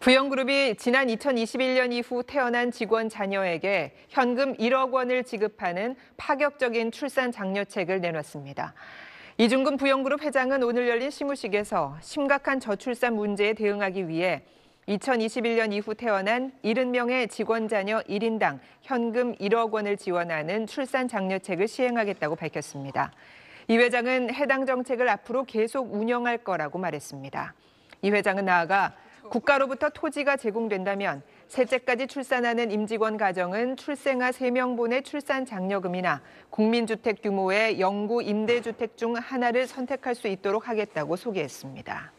부영그룹이 지난 2021년 이후 태어난 직원 자녀에게 현금 1억 원을 지급하는 파격적인 출산 장려책을 내놨습니다. 이중근 부영그룹 회장은 오늘 열린 시무식에서 심각한 저출산 문제에 대응하기 위해 2021년 이후 태어난 70명의 직원 자녀 1인당 현금 1억 원을 지원하는 출산 장려책을 시행하겠다고 밝혔습니다. 이 회장은 해당 정책을 앞으로 계속 운영할 거라고 말했습니다. 이 회장은 나아가 국가로부터 토지가 제공된다면 셋째까지 출산하는 임직원 가정은 출생아 3명분의 출산 장려금이나 국민주택 규모의 영구 임대주택 중 하나를 선택할 수 있도록 하겠다고 소개했습니다.